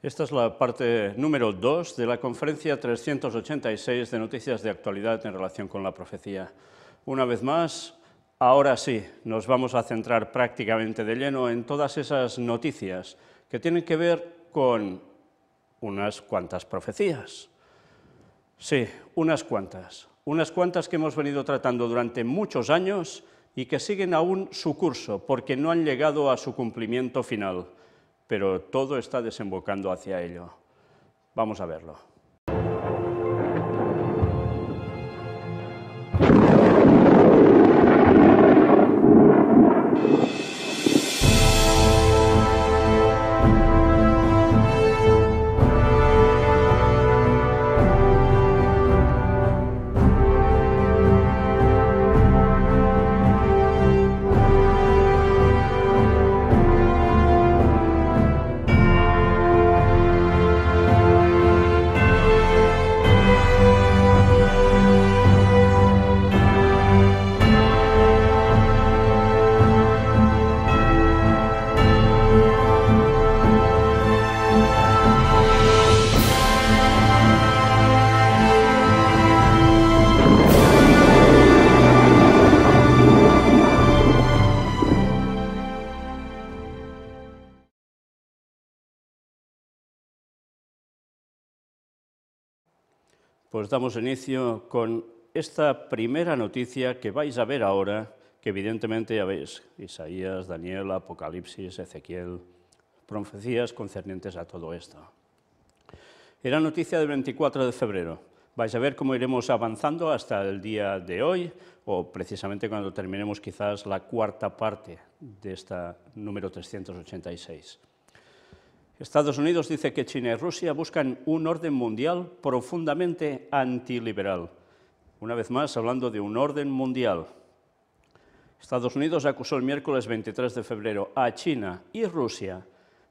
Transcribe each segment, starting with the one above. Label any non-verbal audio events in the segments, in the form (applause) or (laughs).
Esta es la parte número 2 de la conferencia 386 de Noticias de Actualidad en relación con la profecía. Una vez más, ahora sí, nos vamos a centrar prácticamente de lleno en todas esas noticias que tienen que ver con unas cuantas profecías. Sí, unas cuantas. Unas cuantas que hemos venido tratando durante muchos años y que siguen aún su curso porque no han llegado a su cumplimiento final pero todo está desembocando hacia ello. Vamos a verlo. Pues damos inicio con esta primera noticia que vais a ver ahora, que evidentemente ya veis, Isaías, Daniel, Apocalipsis, Ezequiel, profecías concernientes a todo esto. Era noticia del 24 de febrero. Vais a ver cómo iremos avanzando hasta el día de hoy, o precisamente cuando terminemos quizás la cuarta parte de esta número 386. Estados Unidos dice que China y Rusia buscan un orden mundial profundamente antiliberal. Una vez más, hablando de un orden mundial. Estados Unidos acusó el miércoles 23 de febrero a China y Rusia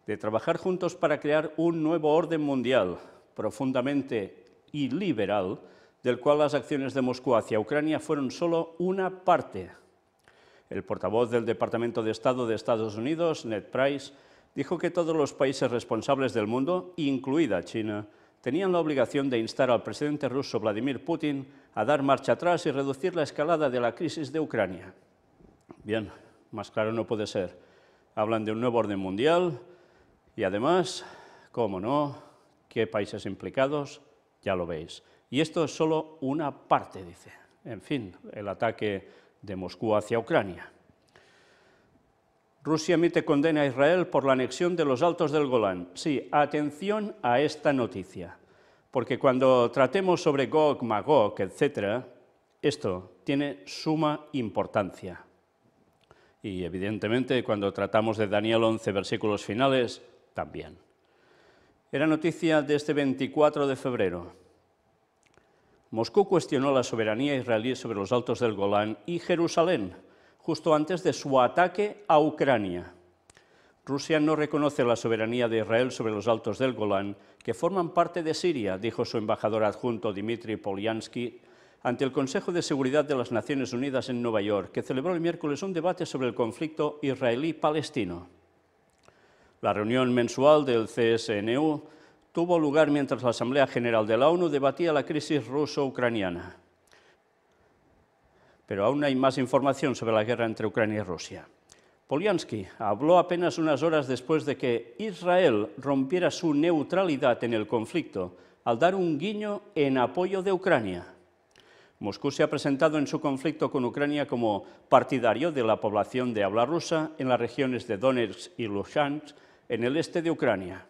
de trabajar juntos para crear un nuevo orden mundial profundamente iliberal, del cual las acciones de Moscú hacia Ucrania fueron solo una parte. El portavoz del Departamento de Estado de Estados Unidos, Ned Price, dijo que todos los países responsables del mundo, incluida China, tenían la obligación de instar al presidente ruso Vladimir Putin a dar marcha atrás y reducir la escalada de la crisis de Ucrania. Bien, más claro no puede ser. Hablan de un nuevo orden mundial y además, cómo no, qué países implicados, ya lo veis. Y esto es solo una parte, dice. En fin, el ataque de Moscú hacia Ucrania. Rusia emite condena a Israel por la anexión de los altos del Golán. Sí, atención a esta noticia, porque cuando tratemos sobre Gog, Magog, etc., esto tiene suma importancia. Y evidentemente cuando tratamos de Daniel 11, versículos finales, también. Era noticia de este 24 de febrero. Moscú cuestionó la soberanía israelí sobre los altos del Golán y Jerusalén justo antes de su ataque a Ucrania. Rusia no reconoce la soberanía de Israel sobre los altos del Golán, que forman parte de Siria, dijo su embajador adjunto Dmitry Polyansky ante el Consejo de Seguridad de las Naciones Unidas en Nueva York, que celebró el miércoles un debate sobre el conflicto israelí-palestino. La reunión mensual del CSNU tuvo lugar mientras la Asamblea General de la ONU debatía la crisis ruso-ucraniana pero aún hay más información sobre la guerra entre Ucrania y Rusia. Poliansky habló apenas unas horas después de que Israel rompiera su neutralidad en el conflicto al dar un guiño en apoyo de Ucrania. Moscú se ha presentado en su conflicto con Ucrania como partidario de la población de habla rusa en las regiones de Donetsk y Luhansk, en el este de Ucrania.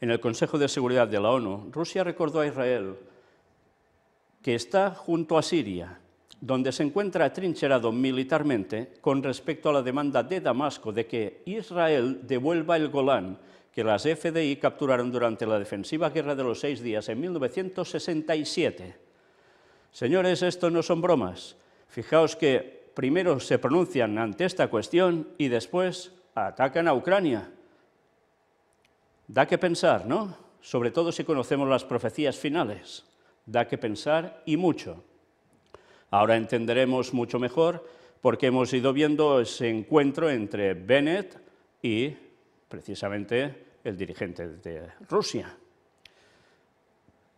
En el Consejo de Seguridad de la ONU, Rusia recordó a Israel que está junto a Siria donde se encuentra atrincherado militarmente con respecto a la demanda de Damasco de que Israel devuelva el Golán que las FDI capturaron durante la defensiva Guerra de los Seis Días en 1967. Señores, esto no son bromas. Fijaos que primero se pronuncian ante esta cuestión y después atacan a Ucrania. Da que pensar, ¿no? Sobre todo si conocemos las profecías finales. Da que pensar y mucho. Ahora entenderemos mucho mejor porque hemos ido viendo ese encuentro entre Bennett y precisamente el dirigente de Rusia.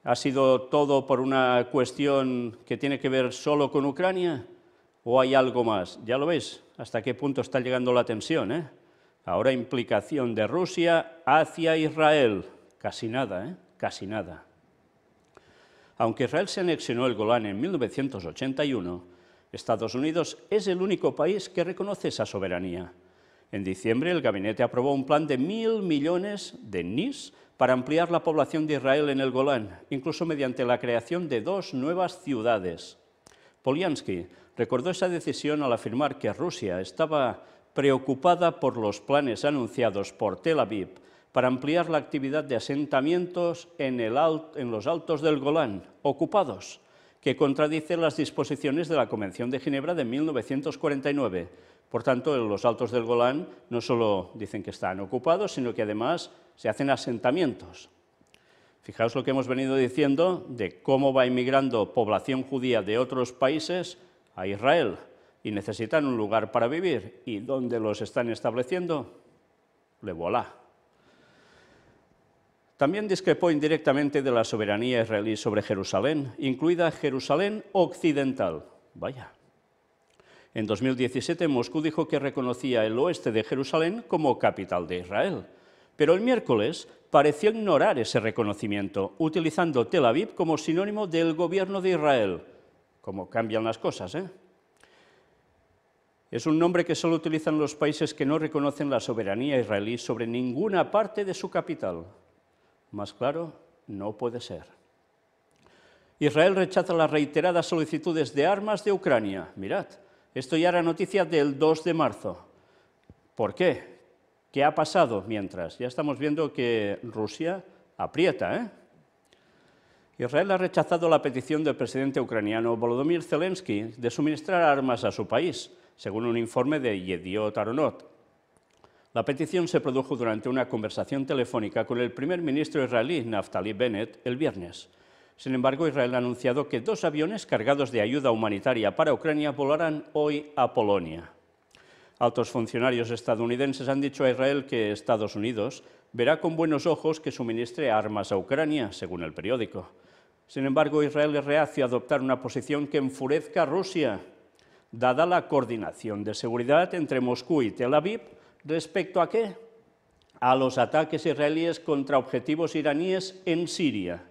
¿Ha sido todo por una cuestión que tiene que ver solo con Ucrania o hay algo más? Ya lo veis, hasta qué punto está llegando la tensión. ¿eh? Ahora implicación de Rusia hacia Israel. Casi nada, ¿eh? casi nada. Aunque Israel se anexionó el Golán en 1981, Estados Unidos es el único país que reconoce esa soberanía. En diciembre, el gabinete aprobó un plan de mil millones de NIS para ampliar la población de Israel en el Golán, incluso mediante la creación de dos nuevas ciudades. Polyansky recordó esa decisión al afirmar que Rusia estaba preocupada por los planes anunciados por Tel Aviv para ampliar la actividad de asentamientos en, el en los altos del Golán, ocupados, que contradice las disposiciones de la Convención de Ginebra de 1949. Por tanto, en los altos del Golán no solo dicen que están ocupados, sino que además se hacen asentamientos. Fijaos lo que hemos venido diciendo de cómo va emigrando población judía de otros países a Israel y necesitan un lugar para vivir. ¿Y dónde los están estableciendo? Le también discrepó indirectamente de la soberanía israelí sobre Jerusalén, incluida Jerusalén Occidental. Vaya. En 2017 Moscú dijo que reconocía el oeste de Jerusalén como capital de Israel, pero el miércoles pareció ignorar ese reconocimiento, utilizando Tel Aviv como sinónimo del gobierno de Israel. Como cambian las cosas, ¿eh? Es un nombre que solo utilizan los países que no reconocen la soberanía israelí sobre ninguna parte de su capital. Más claro, no puede ser. Israel rechaza las reiteradas solicitudes de armas de Ucrania. Mirad, esto ya era noticia del 2 de marzo. ¿Por qué? ¿Qué ha pasado mientras? Ya estamos viendo que Rusia aprieta. ¿eh? Israel ha rechazado la petición del presidente ucraniano Volodymyr Zelensky de suministrar armas a su país, según un informe de Yediot Aronot, la petición se produjo durante una conversación telefónica con el primer ministro israelí Naftali Bennett el viernes. Sin embargo, Israel ha anunciado que dos aviones cargados de ayuda humanitaria para Ucrania volarán hoy a Polonia. Altos funcionarios estadounidenses han dicho a Israel que Estados Unidos verá con buenos ojos que suministre armas a Ucrania, según el periódico. Sin embargo, Israel es reacio a adoptar una posición que enfurezca a Rusia. Dada la coordinación de seguridad entre Moscú y Tel Aviv, ¿Respecto a qué? A los ataques israelíes contra objetivos iraníes en Siria.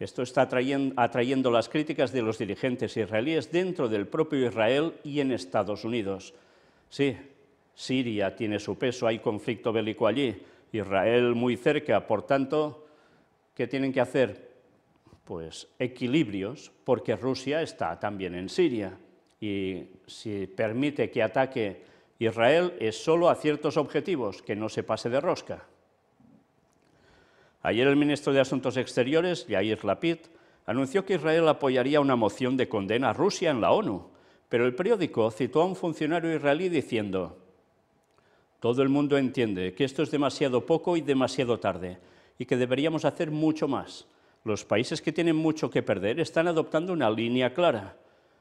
Esto está atrayendo, atrayendo las críticas de los dirigentes israelíes dentro del propio Israel y en Estados Unidos. Sí, Siria tiene su peso, hay conflicto bélico allí, Israel muy cerca, por tanto, ¿qué tienen que hacer? Pues equilibrios, porque Rusia está también en Siria y si permite que ataque Israel es solo a ciertos objetivos, que no se pase de rosca. Ayer el ministro de Asuntos Exteriores, Yair Lapid, anunció que Israel apoyaría una moción de condena a Rusia en la ONU, pero el periódico citó a un funcionario israelí diciendo, todo el mundo entiende que esto es demasiado poco y demasiado tarde, y que deberíamos hacer mucho más. Los países que tienen mucho que perder están adoptando una línea clara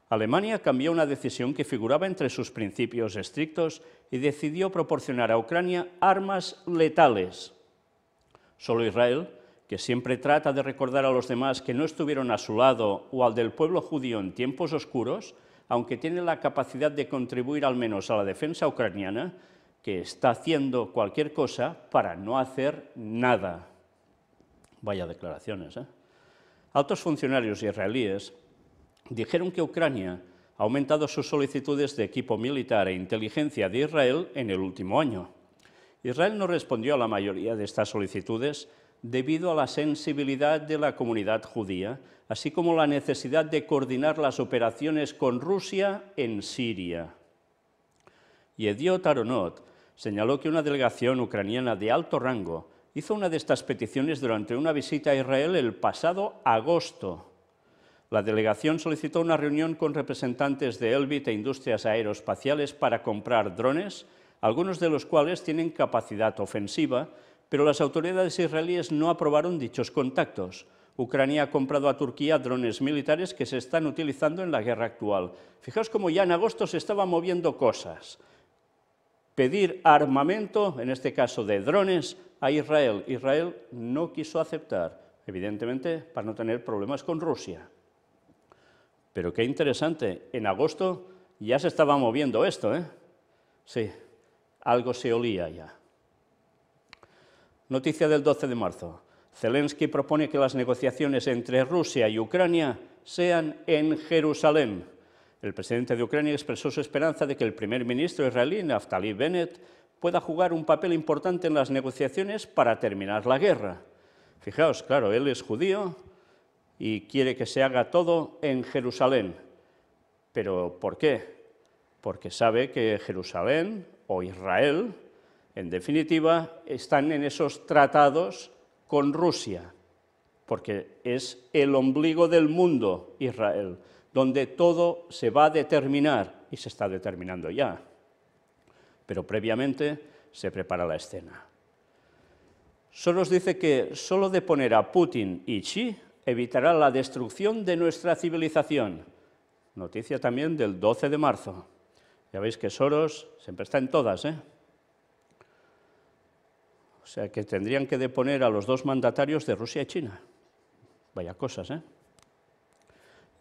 Alemania cambió una decisión que figuraba entre sus principios estrictos y decidió proporcionar a Ucrania armas letales. Solo Israel, que siempre trata de recordar a los demás que no estuvieron a su lado o al del pueblo judío en tiempos oscuros, aunque tiene la capacidad de contribuir al menos a la defensa ucraniana, que está haciendo cualquier cosa para no hacer nada. Vaya declaraciones. ¿eh? Altos funcionarios israelíes dijeron que Ucrania ha aumentado sus solicitudes de equipo militar e inteligencia de Israel en el último año. Israel no respondió a la mayoría de estas solicitudes debido a la sensibilidad de la comunidad judía, así como la necesidad de coordinar las operaciones con Rusia en Siria. Yediot Aronot señaló que una delegación ucraniana de alto rango hizo una de estas peticiones durante una visita a Israel el pasado agosto la delegación solicitó una reunión con representantes de Elbit e industrias aeroespaciales para comprar drones, algunos de los cuales tienen capacidad ofensiva, pero las autoridades israelíes no aprobaron dichos contactos. Ucrania ha comprado a Turquía drones militares que se están utilizando en la guerra actual. Fijaos cómo ya en agosto se estaban moviendo cosas. Pedir armamento, en este caso de drones, a Israel. Israel no quiso aceptar, evidentemente, para no tener problemas con Rusia. Pero qué interesante, en agosto ya se estaba moviendo esto, ¿eh? Sí, algo se olía ya. Noticia del 12 de marzo. Zelensky propone que las negociaciones entre Rusia y Ucrania sean en Jerusalén. El presidente de Ucrania expresó su esperanza de que el primer ministro israelí, Naftali Bennett, pueda jugar un papel importante en las negociaciones para terminar la guerra. Fijaos, claro, él es judío, y quiere que se haga todo en Jerusalén. ¿Pero por qué? Porque sabe que Jerusalén o Israel, en definitiva, están en esos tratados con Rusia, porque es el ombligo del mundo Israel, donde todo se va a determinar y se está determinando ya. Pero previamente se prepara la escena. Solo dice que solo de poner a Putin y Xi evitará la destrucción de nuestra civilización. Noticia también del 12 de marzo. Ya veis que Soros siempre está en todas, ¿eh? O sea que tendrían que deponer a los dos mandatarios de Rusia y China. Vaya cosas, ¿eh?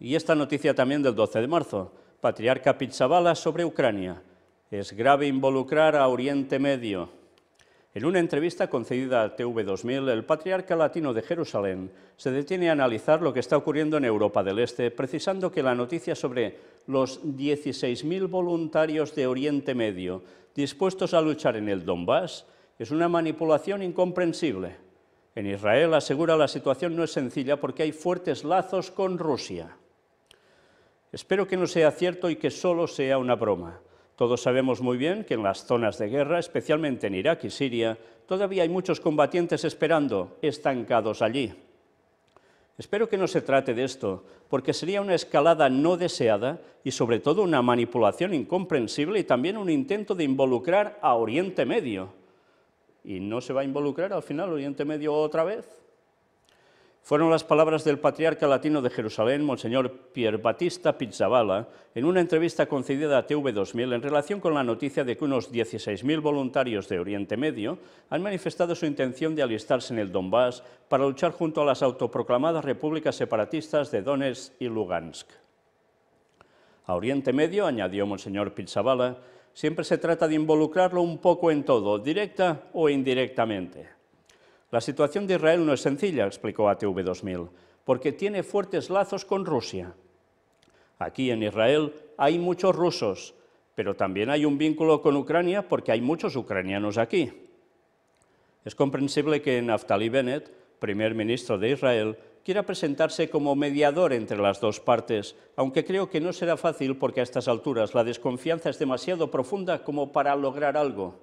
Y esta noticia también del 12 de marzo. Patriarca Pizzabala sobre Ucrania. Es grave involucrar a Oriente Medio. En una entrevista concedida a TV2000, el patriarca latino de Jerusalén se detiene a analizar lo que está ocurriendo en Europa del Este, precisando que la noticia sobre los 16.000 voluntarios de Oriente Medio dispuestos a luchar en el Donbass es una manipulación incomprensible. En Israel asegura la situación no es sencilla porque hay fuertes lazos con Rusia. Espero que no sea cierto y que solo sea una broma. Todos sabemos muy bien que en las zonas de guerra, especialmente en Irak y Siria, todavía hay muchos combatientes esperando, estancados allí. Espero que no se trate de esto, porque sería una escalada no deseada y sobre todo una manipulación incomprensible y también un intento de involucrar a Oriente Medio. ¿Y no se va a involucrar al final Oriente Medio otra vez? Fueron las palabras del patriarca latino de Jerusalén, Monseñor Pier Batista Pizzaballa, en una entrevista concedida a TV2000 en relación con la noticia de que unos 16.000 voluntarios de Oriente Medio han manifestado su intención de alistarse en el Donbass para luchar junto a las autoproclamadas repúblicas separatistas de Donetsk y Lugansk. A Oriente Medio, añadió Monseñor Pizzaballa, siempre se trata de involucrarlo un poco en todo, directa o indirectamente. La situación de Israel no es sencilla, explicó ATV 2000, porque tiene fuertes lazos con Rusia. Aquí en Israel hay muchos rusos, pero también hay un vínculo con Ucrania porque hay muchos ucranianos aquí. Es comprensible que Naftali Bennett, primer ministro de Israel, quiera presentarse como mediador entre las dos partes, aunque creo que no será fácil porque a estas alturas la desconfianza es demasiado profunda como para lograr algo.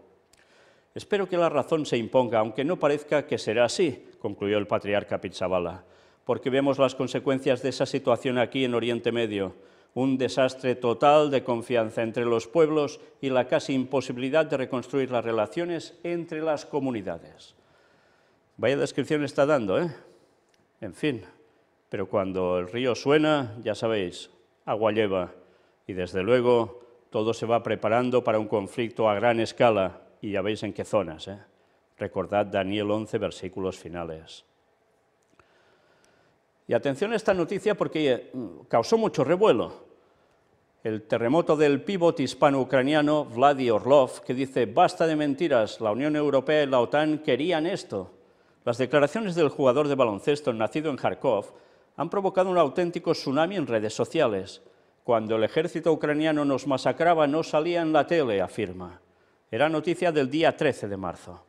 Espero que la razón se imponga, aunque no parezca que será así, concluyó el patriarca Pizzabala, porque vemos las consecuencias de esa situación aquí en Oriente Medio, un desastre total de confianza entre los pueblos y la casi imposibilidad de reconstruir las relaciones entre las comunidades. Vaya descripción está dando, ¿eh? En fin, pero cuando el río suena, ya sabéis, agua lleva y desde luego todo se va preparando para un conflicto a gran escala y ya veis en qué zonas. ¿eh? Recordad Daniel 11, versículos finales. Y atención a esta noticia porque eh, causó mucho revuelo. El terremoto del pívot hispano-ucraniano Vladi Orlov, que dice, basta de mentiras, la Unión Europea y la OTAN querían esto. Las declaraciones del jugador de baloncesto nacido en Kharkov han provocado un auténtico tsunami en redes sociales. Cuando el ejército ucraniano nos masacraba no salía en la tele, afirma. Era noticia del día 13 de marzo.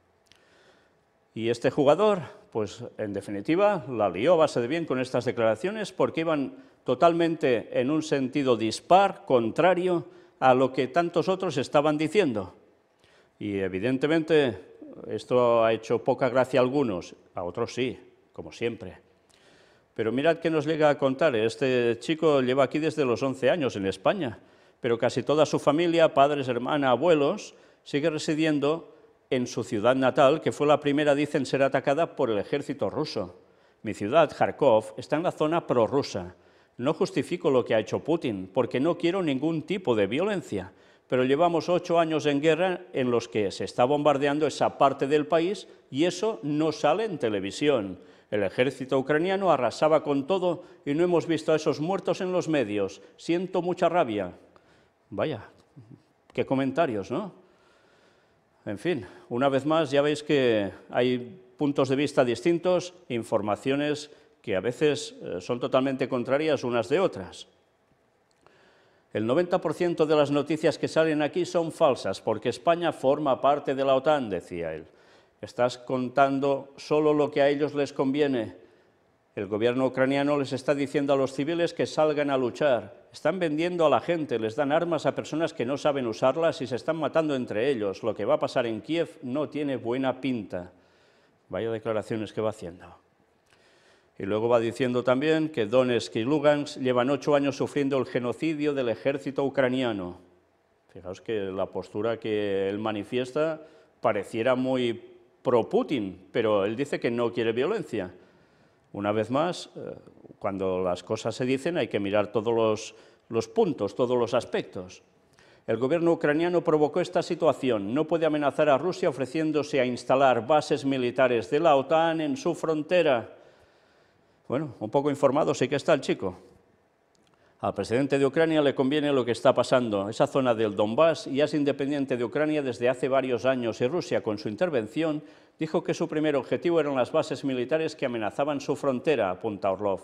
Y este jugador, pues en definitiva, la lió a base de bien con estas declaraciones porque iban totalmente en un sentido dispar, contrario a lo que tantos otros estaban diciendo. Y evidentemente esto ha hecho poca gracia a algunos, a otros sí, como siempre. Pero mirad qué nos llega a contar. Este chico lleva aquí desde los 11 años en España, pero casi toda su familia, padres, hermanas, abuelos, sigue residiendo en su ciudad natal, que fue la primera, dicen, ser atacada por el ejército ruso. Mi ciudad, Kharkov, está en la zona prorrusa. No justifico lo que ha hecho Putin, porque no quiero ningún tipo de violencia, pero llevamos ocho años en guerra en los que se está bombardeando esa parte del país y eso no sale en televisión. El ejército ucraniano arrasaba con todo y no hemos visto a esos muertos en los medios. Siento mucha rabia. Vaya, qué comentarios, ¿no? En fin, una vez más ya veis que hay puntos de vista distintos, informaciones que a veces eh, son totalmente contrarias unas de otras. El 90% de las noticias que salen aquí son falsas, porque España forma parte de la OTAN, decía él. Estás contando solo lo que a ellos les conviene el gobierno ucraniano les está diciendo a los civiles que salgan a luchar. Están vendiendo a la gente, les dan armas a personas que no saben usarlas y se están matando entre ellos. Lo que va a pasar en Kiev no tiene buena pinta. Vaya declaraciones que va haciendo. Y luego va diciendo también que Donetsk y Lugansk llevan ocho años sufriendo el genocidio del ejército ucraniano. Fijaos que la postura que él manifiesta pareciera muy pro-Putin, pero él dice que no quiere violencia. Una vez más, eh, cuando las cosas se dicen hay que mirar todos los puntos, todos los aspectos. El gobierno ucraniano provocó esta situación. No puede amenazar a Rusia ofreciéndose a instalar bases militares de la OTAN en su frontera. Bueno, un poco informado sí que está el chico. Al presidente de Ucrania le conviene lo que está pasando. Esa zona del Donbass ya es independiente de Ucrania desde hace varios años y Rusia, con su intervención, dijo que su primer objetivo eran las bases militares que amenazaban su frontera, apunta Orlov.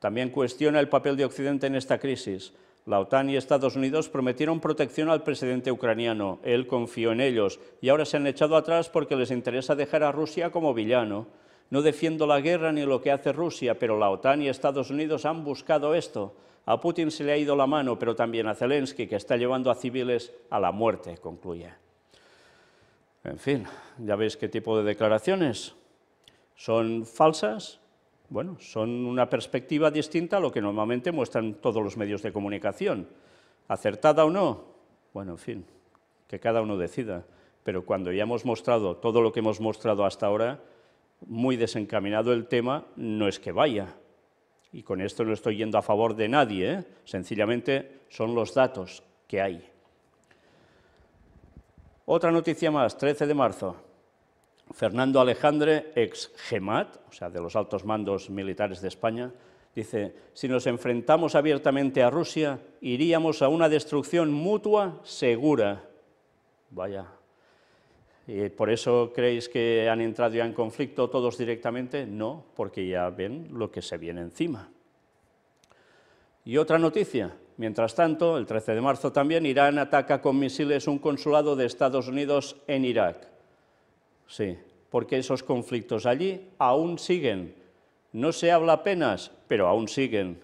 También cuestiona el papel de Occidente en esta crisis. La OTAN y Estados Unidos prometieron protección al presidente ucraniano, él confió en ellos, y ahora se han echado atrás porque les interesa dejar a Rusia como villano. No defiendo la guerra ni lo que hace Rusia, pero la OTAN y Estados Unidos han buscado esto. A Putin se le ha ido la mano, pero también a Zelensky, que está llevando a civiles a la muerte, concluye. En fin, ya veis qué tipo de declaraciones. ¿Son falsas? Bueno, son una perspectiva distinta a lo que normalmente muestran todos los medios de comunicación. ¿Acertada o no? Bueno, en fin, que cada uno decida. Pero cuando ya hemos mostrado todo lo que hemos mostrado hasta ahora, muy desencaminado el tema, no es que vaya, y con esto no estoy yendo a favor de nadie, ¿eh? sencillamente son los datos que hay. Otra noticia más, 13 de marzo. Fernando Alejandre, ex GEMAT, o sea, de los altos mandos militares de España, dice, si nos enfrentamos abiertamente a Rusia, iríamos a una destrucción mutua segura. Vaya, por eso creéis que han entrado ya en conflicto todos directamente? No, porque ya ven lo que se viene encima. Y otra noticia, mientras tanto, el 13 de marzo también, Irán ataca con misiles un consulado de Estados Unidos en Irak. Sí, porque esos conflictos allí aún siguen. No se habla apenas, pero aún siguen.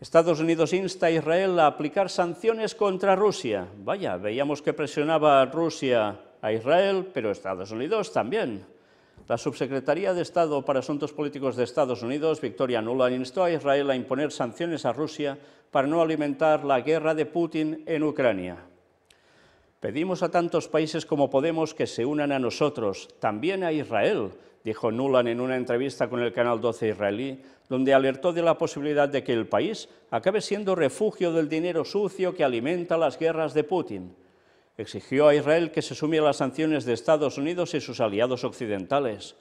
Estados Unidos insta a Israel a aplicar sanciones contra Rusia. Vaya, veíamos que presionaba Rusia a Israel, pero Estados Unidos también. La subsecretaría de Estado para Asuntos Políticos de Estados Unidos, Victoria Nuland, instó a Israel a imponer sanciones a Rusia para no alimentar la guerra de Putin en Ucrania. Pedimos a tantos países como podemos que se unan a nosotros, también a Israel, dijo Nuland en una entrevista con el Canal 12 israelí, donde alertó de la posibilidad de que el país acabe siendo refugio del dinero sucio que alimenta las guerras de Putin. Exigió a Israel que se sume a las sanciones de Estados Unidos y sus aliados occidentales.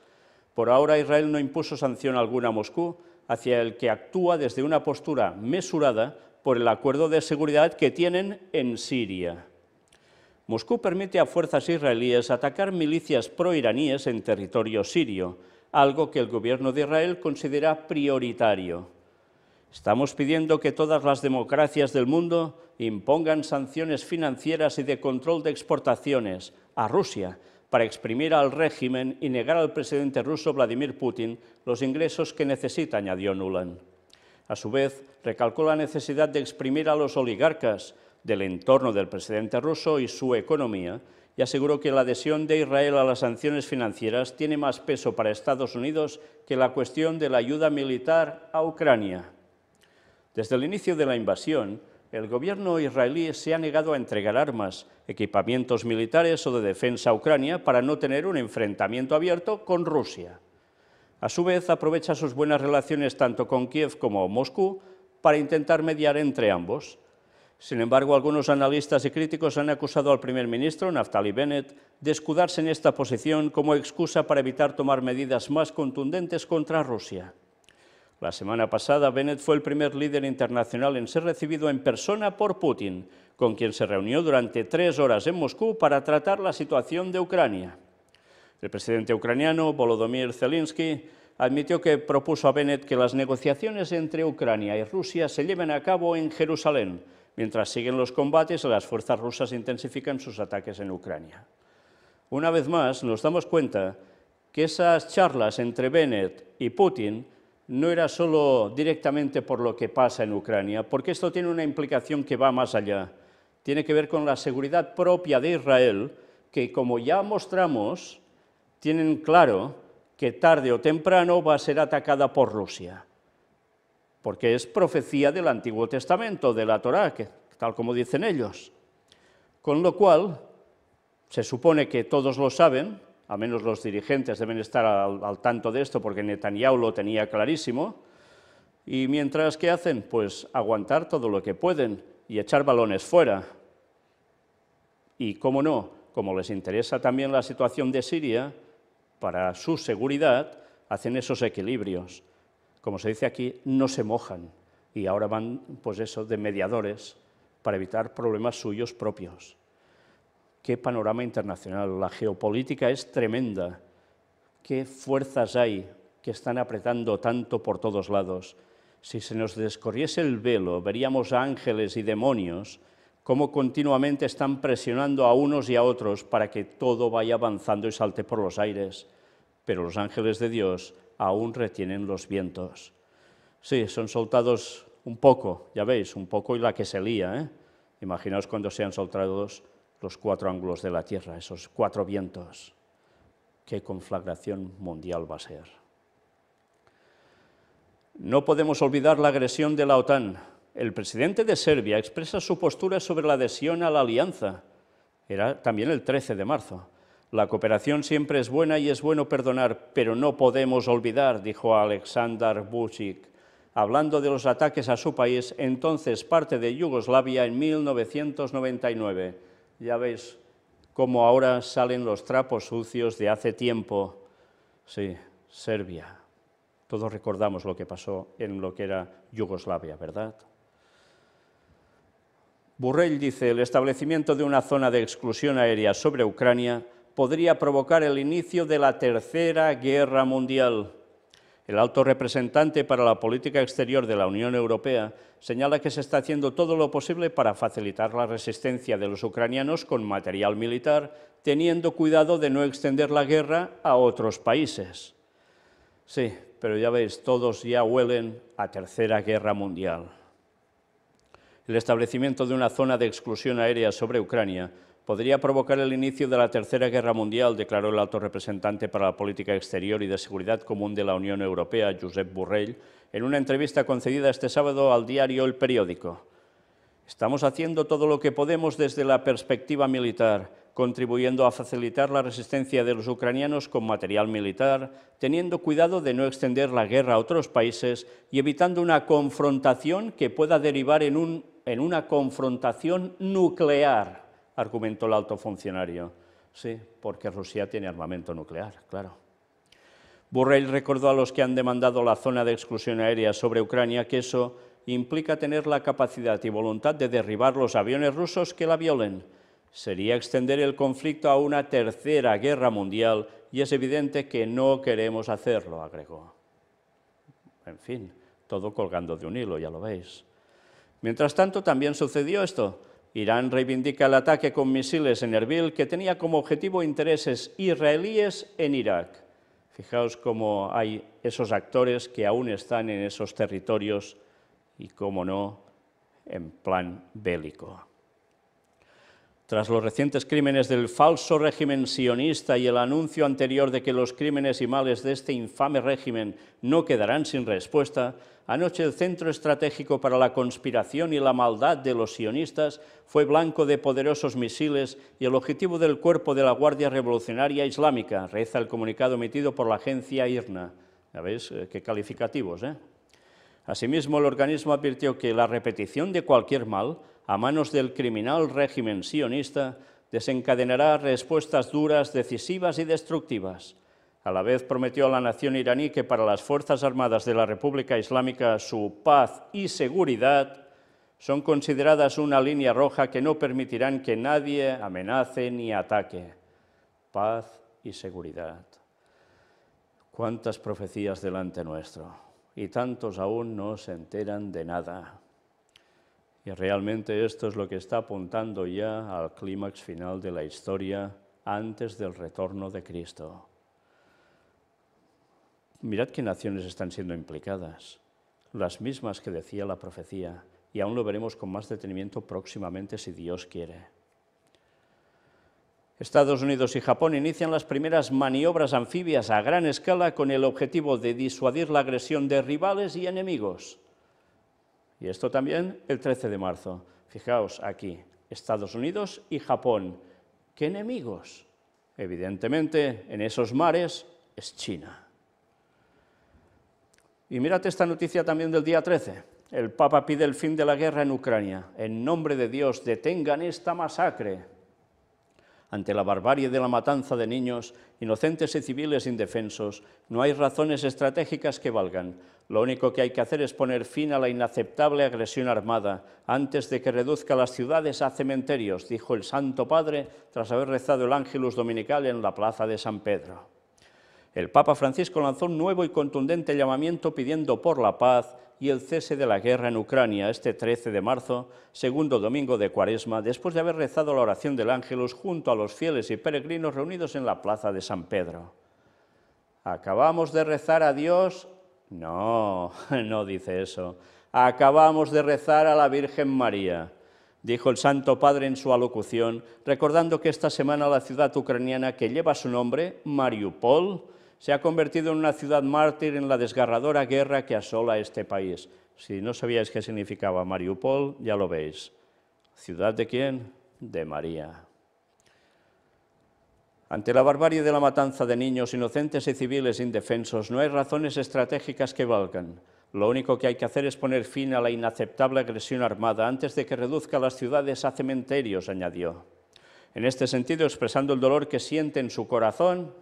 Por ahora Israel no impuso sanción alguna a Moscú, hacia el que actúa desde una postura mesurada por el acuerdo de seguridad que tienen en Siria. Moscú permite a fuerzas israelíes atacar milicias proiraníes en territorio sirio, algo que el gobierno de Israel considera prioritario. Estamos pidiendo que todas las democracias del mundo impongan sanciones financieras y de control de exportaciones a Rusia para exprimir al régimen y negar al presidente ruso Vladimir Putin los ingresos que necesita, añadió Nuland. A su vez, recalcó la necesidad de exprimir a los oligarcas, del entorno del presidente ruso y su economía, y aseguró que la adhesión de Israel a las sanciones financieras tiene más peso para Estados Unidos que la cuestión de la ayuda militar a Ucrania. Desde el inicio de la invasión, el gobierno israelí se ha negado a entregar armas, equipamientos militares o de defensa a Ucrania para no tener un enfrentamiento abierto con Rusia. A su vez, aprovecha sus buenas relaciones tanto con Kiev como Moscú para intentar mediar entre ambos, sin embargo, algunos analistas y críticos han acusado al primer ministro, Naftali Bennett, de escudarse en esta posición como excusa para evitar tomar medidas más contundentes contra Rusia. La semana pasada, Bennett fue el primer líder internacional en ser recibido en persona por Putin, con quien se reunió durante tres horas en Moscú para tratar la situación de Ucrania. El presidente ucraniano, Volodymyr Zelensky, admitió que propuso a Bennett que las negociaciones entre Ucrania y Rusia se lleven a cabo en Jerusalén, Mientras siguen los combates, las fuerzas rusas intensifican sus ataques en Ucrania. Una vez más, nos damos cuenta que esas charlas entre Bennett y Putin no era solo directamente por lo que pasa en Ucrania, porque esto tiene una implicación que va más allá. Tiene que ver con la seguridad propia de Israel, que como ya mostramos, tienen claro que tarde o temprano va a ser atacada por Rusia porque es profecía del Antiguo Testamento, de la Torá, tal como dicen ellos. Con lo cual, se supone que todos lo saben, a menos los dirigentes deben estar al, tanto de esto porque Netanyahu lo tenía clarísimo, y mientras ¿qué hacen, pues aguantar todo lo que pueden y echar balones fuera. Y cómo no, como les interesa también la situación de Siria, para su seguridad, hacen esos equilibrios como se dice aquí, no se mojan y ahora van, pues eso, de mediadores para evitar problemas suyos propios. Qué panorama internacional, la geopolítica es tremenda. Qué fuerzas hay que están apretando tanto por todos lados. Si se nos descorriese el velo, veríamos ángeles y demonios cómo continuamente están presionando a unos y a otros para que todo vaya avanzando y salte por los aires. Pero los ángeles de Dios aún retienen los vientos. Sí, son soltados un poco, ya veis, un poco y la que se lía. ¿eh? Imaginaos cuando sean soltados los cuatro ángulos de la Tierra, esos cuatro vientos. Qué conflagración mundial va a ser. No podemos olvidar la agresión de la OTAN. El presidente de Serbia expresa su postura sobre la adhesión a la alianza. Era también el 13 de marzo. La cooperación siempre es buena y es bueno perdonar, pero no podemos olvidar, dijo Aleksandar Vucic, hablando de los ataques a su país, entonces parte de Yugoslavia en 1999. Ya veis cómo ahora salen los trapos sucios de hace tiempo. Sí, Serbia. Todos recordamos lo que pasó en lo que era Yugoslavia, ¿verdad? Burrell dice, el establecimiento de una zona de exclusión aérea sobre Ucrania podría provocar el inicio de la Tercera Guerra Mundial. El alto representante para la política exterior de la Unión Europea señala que se está haciendo todo lo posible para facilitar la resistencia de los ucranianos con material militar, teniendo cuidado de no extender la guerra a otros países. Sí, pero ya veis, todos ya huelen a Tercera Guerra Mundial. El establecimiento de una zona de exclusión aérea sobre Ucrania podría provocar el inicio de la Tercera Guerra Mundial, declaró el alto representante para la Política Exterior y de Seguridad Común de la Unión Europea, Josep Borrell, en una entrevista concedida este sábado al diario El Periódico. Estamos haciendo todo lo que podemos desde la perspectiva militar, contribuyendo a facilitar la resistencia de los ucranianos con material militar, teniendo cuidado de no extender la guerra a otros países y evitando una confrontación que pueda derivar en, en una confrontación nuclear argumentó el alto funcionario. Sí, porque Rusia tiene armamento nuclear, claro. Burrell recordó a los que han demandado la zona de exclusión aérea sobre Ucrania que eso implica tener la capacidad y voluntad de derribar los aviones rusos que la violen. Sería extender el conflicto a una tercera guerra mundial y es evidente que no queremos hacerlo, agregó. En fin, todo colgando de un hilo, ya lo veis. Mientras tanto, también sucedió esto. Irán reivindica el ataque con misiles en Erbil que tenía como objetivo intereses israelíes en Irak. Fijaos cómo hay esos actores que aún están en esos territorios y, cómo no, en plan bélico. Tras los recientes crímenes del falso régimen sionista y el anuncio anterior de que los crímenes y males de este infame régimen no quedarán sin respuesta, anoche el Centro Estratégico para la Conspiración y la Maldad de los sionistas fue blanco de poderosos misiles y el objetivo del cuerpo de la Guardia Revolucionaria Islámica, reza el comunicado emitido por la agencia IRNA. Ya veis, eh, qué calificativos, ¿eh? Asimismo, el organismo advirtió que la repetición de cualquier mal a manos del criminal régimen sionista desencadenará respuestas duras, decisivas y destructivas. A la vez prometió a la nación iraní que para las Fuerzas Armadas de la República Islámica su paz y seguridad son consideradas una línea roja que no permitirán que nadie amenace ni ataque. Paz y seguridad. Cuántas profecías delante nuestro y tantos aún no se enteran de nada. Y realmente esto es lo que está apuntando ya al clímax final de la historia antes del retorno de Cristo. Mirad qué naciones están siendo implicadas, las mismas que decía la profecía, y aún lo veremos con más detenimiento próximamente si Dios quiere. Estados Unidos y Japón inician las primeras maniobras anfibias a gran escala con el objetivo de disuadir la agresión de rivales y enemigos. Y esto también el 13 de marzo. Fijaos aquí, Estados Unidos y Japón. ¿Qué enemigos? Evidentemente, en esos mares es China. Y mírate esta noticia también del día 13. El Papa pide el fin de la guerra en Ucrania. En nombre de Dios, detengan esta masacre ante la barbarie de la matanza de niños, inocentes y civiles indefensos, no hay razones estratégicas que valgan. Lo único que hay que hacer es poner fin a la inaceptable agresión armada antes de que reduzca las ciudades a cementerios, dijo el Santo Padre tras haber rezado el Ángelus Dominical en la plaza de San Pedro el Papa Francisco lanzó un nuevo y contundente llamamiento pidiendo por la paz y el cese de la guerra en Ucrania este 13 de marzo, segundo domingo de Cuaresma, después de haber rezado la oración del Ángelus junto a los fieles y peregrinos reunidos en la plaza de San Pedro. ¿Acabamos de rezar a Dios? No, (laughs) no dice eso. Acabamos de rezar a la Virgen María dijo el Santo Padre en su alocución, recordando que esta semana la ciudad ucraniana que lleva su nombre, Mariupol, se ha convertido en una ciudad mártir en la desgarradora guerra que asola este país. Si no sabíais qué significaba Mariupol, ya lo veis. ¿Ciudad de quién? De María. Ante la barbarie de la matanza de niños inocentes y civiles indefensos, no hay razones estratégicas que valgan. Lo único que hay que hacer es poner fin a la inaceptable agresión armada antes de que reduzca las ciudades a cementerios, añadió. En este sentido, expresando el dolor que siente en su corazón,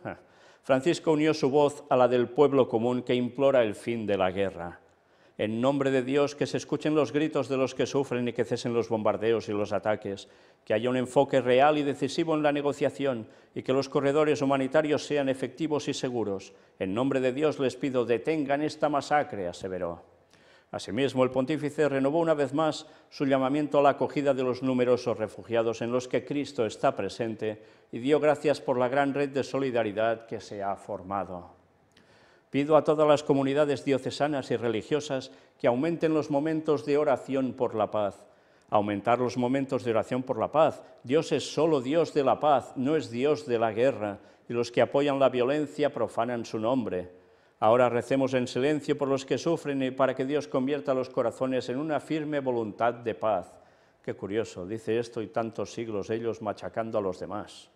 Francisco unió su voz a la del pueblo común que implora el fin de la guerra. En nombre de Dios, que se escuchen los gritos de los que sufren y que cesen los bombardeos y los ataques, que haya un enfoque real y decisivo en la negociación y que los corredores humanitarios sean efectivos y seguros. En nombre de Dios les pido, detengan esta masacre, aseveró. Asimismo, el pontífice renovó una vez más su llamamiento a la acogida de los numerosos refugiados en los que Cristo está presente y dio gracias por la gran red de solidaridad que se ha formado. Pido a todas las comunidades diocesanas y religiosas que aumenten los momentos de oración por la paz. Aumentar los momentos de oración por la paz. Dios es solo Dios de la paz, no es Dios de la guerra, y los que apoyan la violencia profanan su nombre. Ahora recemos en silencio por los que sufren y para que Dios convierta los corazones en una firme voluntad de paz. Qué curioso, dice esto y tantos siglos ellos machacando a los demás.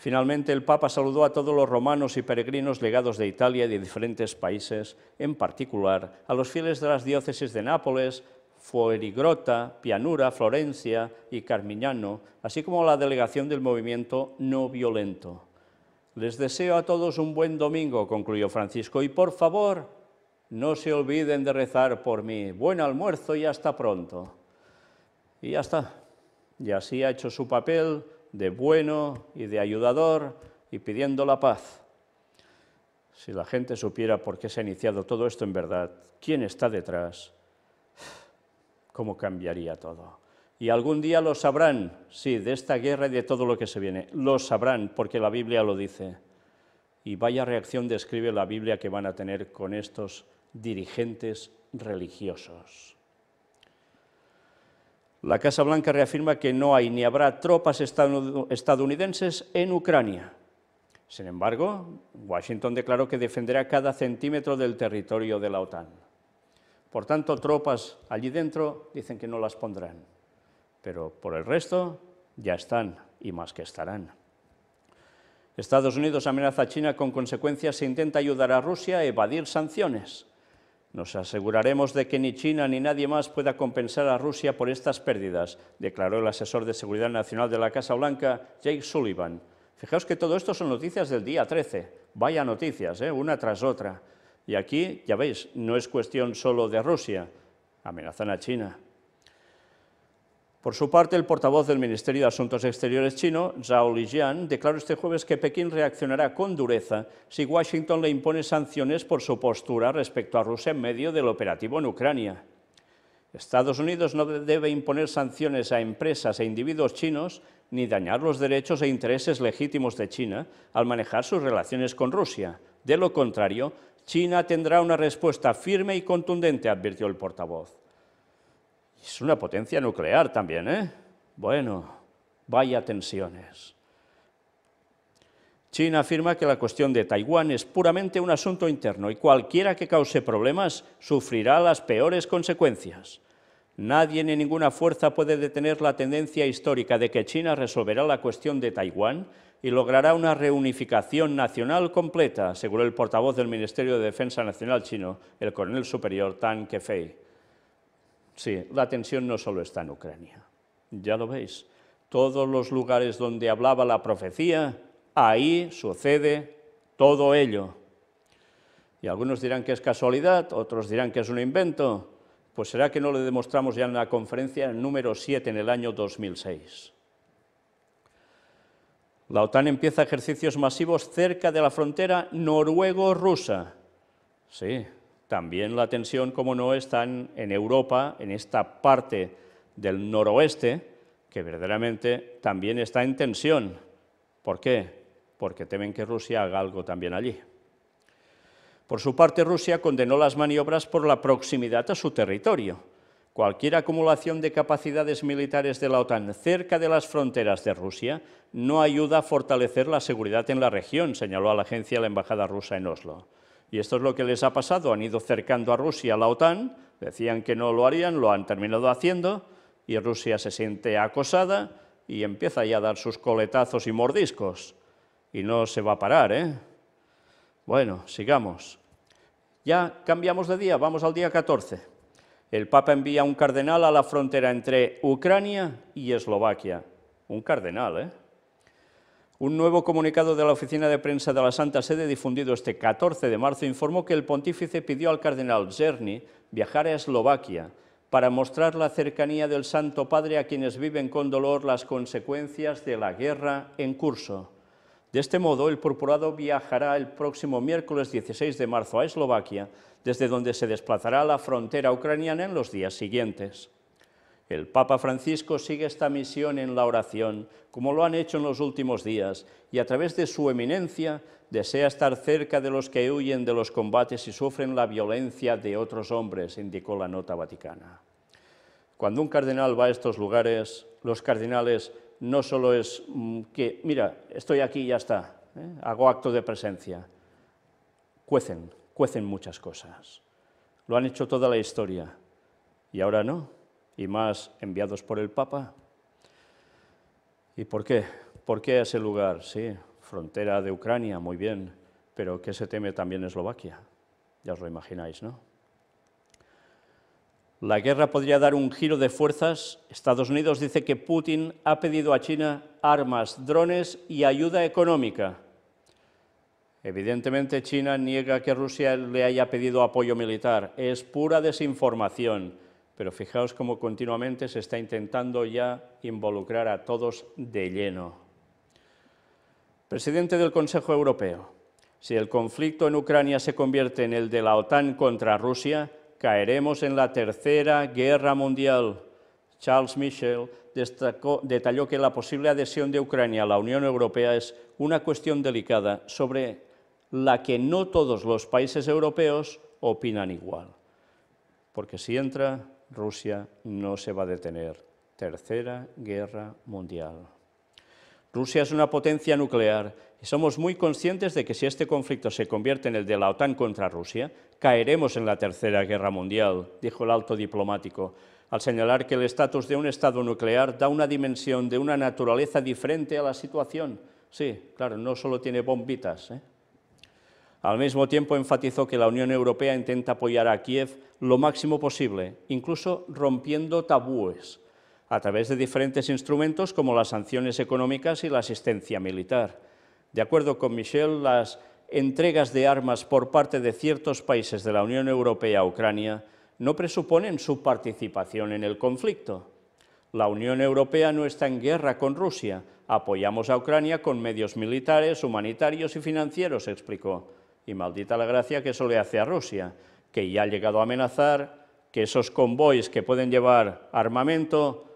Finalmente, el Papa saludó a todos los romanos y peregrinos legados de Italia y de diferentes países, en particular a los fieles de las diócesis de Nápoles, Fuerigrota, Pianura, Florencia y Carmignano, así como a la delegación del movimiento no violento. Les deseo a todos un buen domingo, concluyó Francisco, y por favor, no se olviden de rezar por mí. Buen almuerzo y hasta pronto. Y ya está. Y así ha hecho su papel de bueno y de ayudador y pidiendo la paz. Si la gente supiera por qué se ha iniciado todo esto en verdad, quién está detrás, cómo cambiaría todo. Y algún día lo sabrán, sí, de esta guerra y de todo lo que se viene. Lo sabrán porque la Biblia lo dice. Y vaya reacción describe la Biblia que van a tener con estos dirigentes religiosos. La Casa Blanca reafirma que no hay ni habrá tropas estadounidenses en Ucrania. Sin embargo, Washington declaró que defenderá cada centímetro del territorio de la OTAN. Por tanto, tropas allí dentro dicen que no las pondrán, pero por el resto ya están y más que estarán. Estados Unidos amenaza a China con consecuencias si intenta ayudar a Rusia a evadir sanciones. Nos aseguraremos de que ni China ni nadie más pueda compensar a Rusia por estas pérdidas, declaró el asesor de Seguridad Nacional de la Casa Blanca, Jake Sullivan. Fijaos que todo esto son noticias del día 13. Vaya noticias, ¿eh? una tras otra. Y aquí, ya veis, no es cuestión solo de Rusia. Amenazan a China, por su parte, el portavoz del Ministerio de Asuntos Exteriores chino, Zhao Lijian, declaró este jueves que Pekín reaccionará con dureza si Washington le impone sanciones por su postura respecto a Rusia en medio del operativo en Ucrania. Estados Unidos no debe imponer sanciones a empresas e individuos chinos ni dañar los derechos e intereses legítimos de China al manejar sus relaciones con Rusia. De lo contrario, China tendrá una respuesta firme y contundente, advirtió el portavoz. Es una potencia nuclear también, ¿eh? Bueno, vaya tensiones. China afirma que la cuestión de Taiwán es puramente un asunto interno y cualquiera que cause problemas sufrirá las peores consecuencias. Nadie ni ninguna fuerza puede detener la tendencia histórica de que China resolverá la cuestión de Taiwán y logrará una reunificación nacional completa, aseguró el portavoz del Ministerio de Defensa Nacional chino, el coronel superior Tan Kefei. Sí, la tensión no solo está en Ucrania, ya lo veis. Todos los lugares donde hablaba la profecía, ahí sucede todo ello. Y algunos dirán que es casualidad, otros dirán que es un invento. Pues será que no lo demostramos ya en la conferencia número 7 en el año 2006. La OTAN empieza ejercicios masivos cerca de la frontera noruego-rusa. Sí, también la tensión, como no, está en Europa, en esta parte del noroeste, que verdaderamente también está en tensión. ¿Por qué? Porque temen que Rusia haga algo también allí. Por su parte, Rusia condenó las maniobras por la proximidad a su territorio. Cualquier acumulación de capacidades militares de la OTAN cerca de las fronteras de Rusia no ayuda a fortalecer la seguridad en la región, señaló a la agencia la embajada rusa en Oslo. Y esto es lo que les ha pasado. Han ido cercando a Rusia a la OTAN, decían que no lo harían, lo han terminado haciendo, y Rusia se siente acosada y empieza ya a dar sus coletazos y mordiscos. Y no se va a parar, ¿eh? Bueno, sigamos. Ya cambiamos de día, vamos al día 14. El Papa envía un cardenal a la frontera entre Ucrania y Eslovaquia. Un cardenal, ¿eh? Un nuevo comunicado de la Oficina de Prensa de la Santa Sede, difundido este 14 de marzo, informó que el pontífice pidió al cardenal Zerny viajar a Eslovaquia para mostrar la cercanía del Santo Padre a quienes viven con dolor las consecuencias de la guerra en curso. De este modo, el purpurado viajará el próximo miércoles 16 de marzo a Eslovaquia, desde donde se desplazará a la frontera ucraniana en los días siguientes. El Papa Francisco sigue esta misión en la oración, como lo han hecho en los últimos días, y a través de su eminencia desea estar cerca de los que huyen de los combates y sufren la violencia de otros hombres, indicó la nota vaticana. Cuando un cardenal va a estos lugares, los cardenales no solo es mm, que, mira, estoy aquí y ya está, ¿eh? hago acto de presencia. Cuecen, cuecen muchas cosas. Lo han hecho toda la historia y ahora no y más enviados por el Papa. ¿Y por qué? ¿Por qué ese lugar? Sí, frontera de Ucrania, muy bien, pero que se teme también Eslovaquia. Ya os lo imagináis, ¿no? La guerra podría dar un giro de fuerzas. Estados Unidos dice que Putin ha pedido a China armas, drones y ayuda económica. Evidentemente China niega que Rusia le haya pedido apoyo militar. Es pura desinformación pero fijaos cómo continuamente se está intentando ya involucrar a todos de lleno. Presidente del Consejo Europeo, si el conflicto en Ucrania se convierte en el de la OTAN contra Rusia, caeremos en la tercera guerra mundial. Charles Michel detalló que la posible adhesión de Ucrania a la Unión Europea es una cuestión delicada sobre la que no todos los países europeos opinan igual. Porque si entra, Rusia no se va a detener. Tercera Guerra Mundial. Rusia es una potencia nuclear y somos muy conscientes de que si este conflicto se convierte en el de la OTAN contra Rusia, caeremos en la Tercera Guerra Mundial, dijo el alto diplomático, al señalar que el estatus de un Estado nuclear da una dimensión de una naturaleza diferente a la situación. Sí, claro, no solo tiene bombitas, ¿eh? Al mismo tiempo enfatizó que la Unión Europea intenta apoyar a Kiev lo máximo posible, incluso rompiendo tabúes, a través de diferentes instrumentos como las sanciones económicas y la asistencia militar. De acuerdo con Michel, las entregas de armas por parte de ciertos países de la Unión Europea a Ucrania no presuponen su participación en el conflicto. La Unión Europea no está en guerra con Rusia, apoyamos a Ucrania con medios militares, humanitarios y financieros, explicó. Y maldita la gracia que eso le hace a Rusia, que ya ha llegado a amenazar que esos convoys que pueden llevar armamento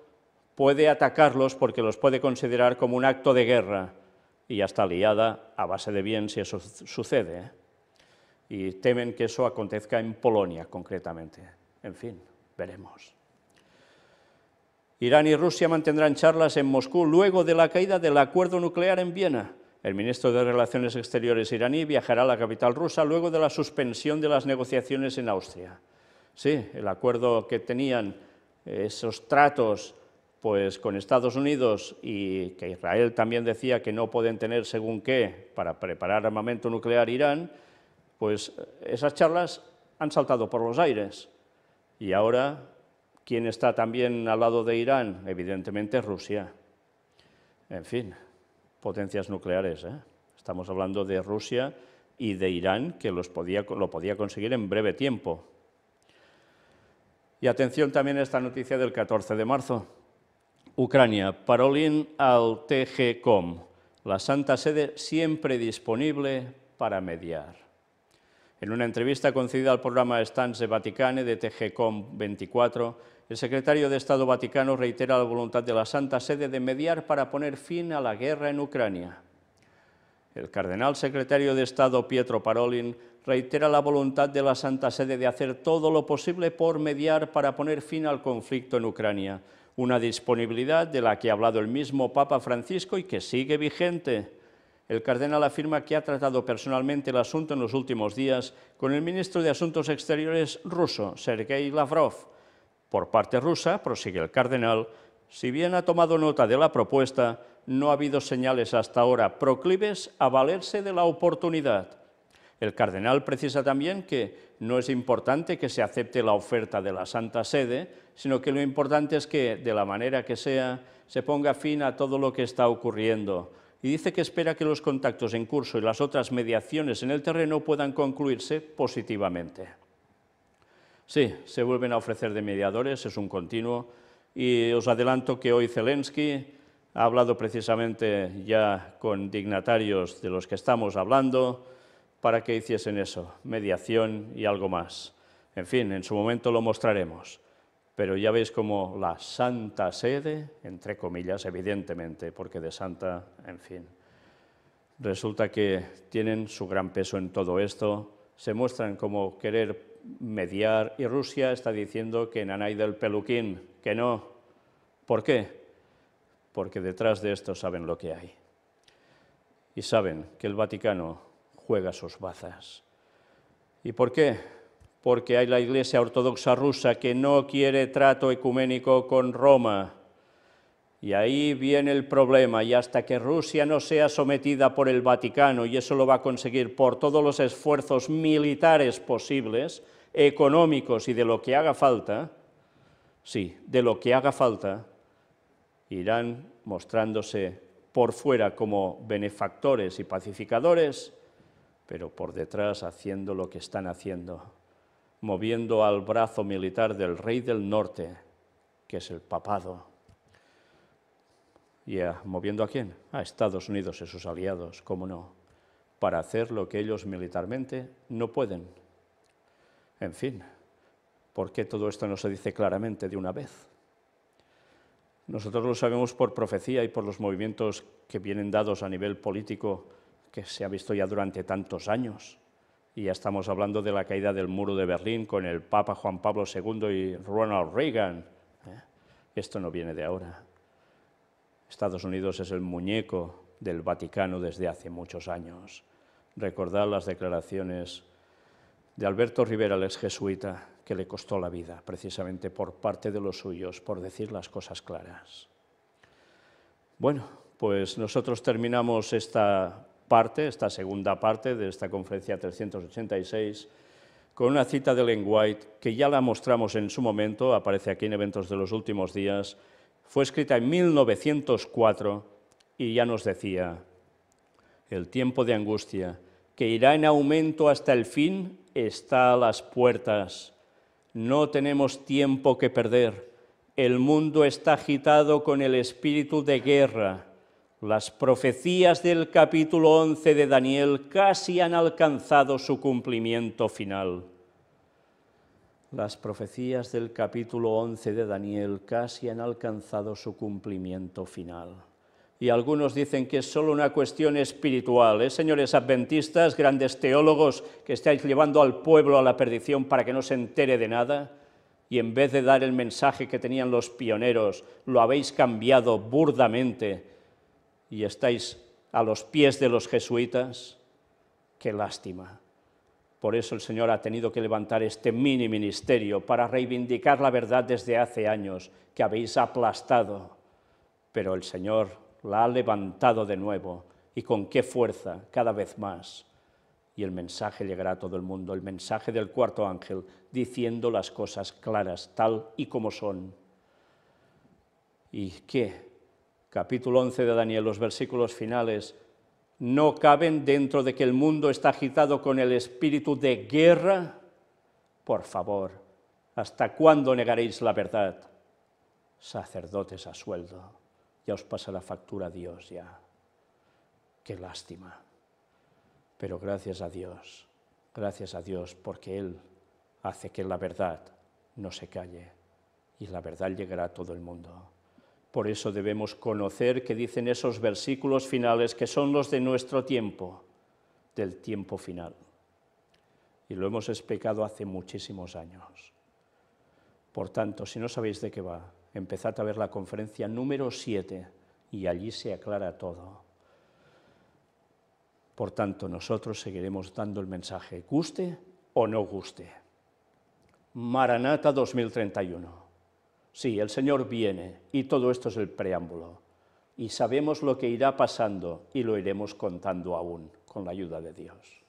puede atacarlos porque los puede considerar como un acto de guerra y hasta está liada a base de bien si eso sucede. ¿eh? Y temen que eso acontezca en Polonia concretamente. En fin, veremos. Irán y Rusia mantendrán charlas en Moscú luego de la caída del acuerdo nuclear en Viena. El ministro de Relaciones Exteriores iraní viajará a la capital rusa luego de la suspensión de las negociaciones en Austria. Sí, el acuerdo que tenían eh, esos tratos pues con Estados Unidos y que Israel también decía que no pueden tener según qué para preparar armamento nuclear Irán, pues esas charlas han saltado por los aires. Y ahora, ¿quién está también al lado de Irán? Evidentemente Rusia. En fin, potencias nucleares. ¿eh? Estamos hablando de Rusia y de Irán, que los podía, lo podía conseguir en breve tiempo. Y atención también a esta noticia del 14 de marzo. Ucrania, Parolin al TGCOM, la Santa Sede siempre disponible para mediar. En una entrevista concedida al programa de Vaticane de TGCOM 24, el secretario de Estado Vaticano reitera la voluntad de la Santa Sede de mediar para poner fin a la guerra en Ucrania. El cardenal secretario de Estado Pietro Parolin reitera la voluntad de la Santa Sede de hacer todo lo posible por mediar para poner fin al conflicto en Ucrania, una disponibilidad de la que ha hablado el mismo Papa Francisco y que sigue vigente. El cardenal afirma que ha tratado personalmente el asunto en los últimos días con el ministro de Asuntos Exteriores ruso, Sergei Lavrov, por parte rusa, prosigue el cardenal, si bien ha tomado nota de la propuesta, no ha habido señales hasta ahora proclives a valerse de la oportunidad. El cardenal precisa también que no es importante que se acepte la oferta de la Santa Sede, sino que lo importante es que, de la manera que sea, se ponga fin a todo lo que está ocurriendo. Y dice que espera que los contactos en curso y las otras mediaciones en el terreno puedan concluirse positivamente. Sí, se vuelven a ofrecer de mediadores, es un continuo. Y os adelanto que hoy Zelensky ha hablado precisamente ya con dignatarios de los que estamos hablando para que hiciesen eso, mediación y algo más. En fin, en su momento lo mostraremos. Pero ya veis como la Santa Sede, entre comillas, evidentemente, porque de Santa, en fin, resulta que tienen su gran peso en todo esto, se muestran como querer mediar y Rusia está diciendo que Nanay del Peluquín, que no. ¿Por qué? Porque detrás de esto saben lo que hay. Y saben que el Vaticano juega sus bazas. ¿Y por qué? Porque hay la Iglesia Ortodoxa rusa que no quiere trato ecuménico con Roma. Y ahí viene el problema, y hasta que Rusia no sea sometida por el Vaticano, y eso lo va a conseguir por todos los esfuerzos militares posibles, económicos y de lo que haga falta, sí, de lo que haga falta, irán mostrándose por fuera como benefactores y pacificadores, pero por detrás haciendo lo que están haciendo, moviendo al brazo militar del rey del norte, que es el papado, y a, moviendo a quién? A Estados Unidos y sus aliados, cómo no, para hacer lo que ellos militarmente no pueden en fin, ¿por qué todo esto no se dice claramente de una vez? Nosotros lo sabemos por profecía y por los movimientos que vienen dados a nivel político que se ha visto ya durante tantos años. Y ya estamos hablando de la caída del muro de Berlín con el Papa Juan Pablo II y Ronald Reagan. ¿eh? Esto no viene de ahora. Estados Unidos es el muñeco del Vaticano desde hace muchos años. Recordad las declaraciones de Alberto Rivera, el ex jesuita, que le costó la vida, precisamente por parte de los suyos, por decir las cosas claras. Bueno, pues nosotros terminamos esta parte, esta segunda parte de esta conferencia 386, con una cita de Len White, que ya la mostramos en su momento, aparece aquí en eventos de los últimos días, fue escrita en 1904 y ya nos decía, el tiempo de angustia que irá en aumento hasta el fin, está a las puertas. No tenemos tiempo que perder. El mundo está agitado con el espíritu de guerra. Las profecías del capítulo 11 de Daniel casi han alcanzado su cumplimiento final. Las profecías del capítulo 11 de Daniel casi han alcanzado su cumplimiento final y algunos dicen que es solo una cuestión espiritual. ¿eh? Señores adventistas, grandes teólogos que estáis llevando al pueblo a la perdición para que no se entere de nada, y en vez de dar el mensaje que tenían los pioneros, lo habéis cambiado burdamente y estáis a los pies de los jesuitas. Qué lástima. Por eso el Señor ha tenido que levantar este mini ministerio para reivindicar la verdad desde hace años que habéis aplastado. Pero el Señor la ha levantado de nuevo y con qué fuerza cada vez más. Y el mensaje llegará a todo el mundo, el mensaje del cuarto ángel, diciendo las cosas claras, tal y como son. ¿Y qué? Capítulo 11 de Daniel, los versículos finales, no caben dentro de que el mundo está agitado con el espíritu de guerra. Por favor, ¿hasta cuándo negaréis la verdad? Sacerdotes a sueldo ya os pasa la factura a Dios ya. Qué lástima. Pero gracias a Dios, gracias a Dios porque Él hace que la verdad no se calle y la verdad llegará a todo el mundo. Por eso debemos conocer que dicen esos versículos finales que son los de nuestro tiempo, del tiempo final. Y lo hemos explicado hace muchísimos años. Por tanto, si no sabéis de qué va, empezad a ver la conferencia número 7 y allí se aclara todo. Por tanto, nosotros seguiremos dando el mensaje, guste o no guste. Maranata 2031. Sí, el Señor viene y todo esto es el preámbulo. Y sabemos lo que irá pasando y lo iremos contando aún con la ayuda de Dios.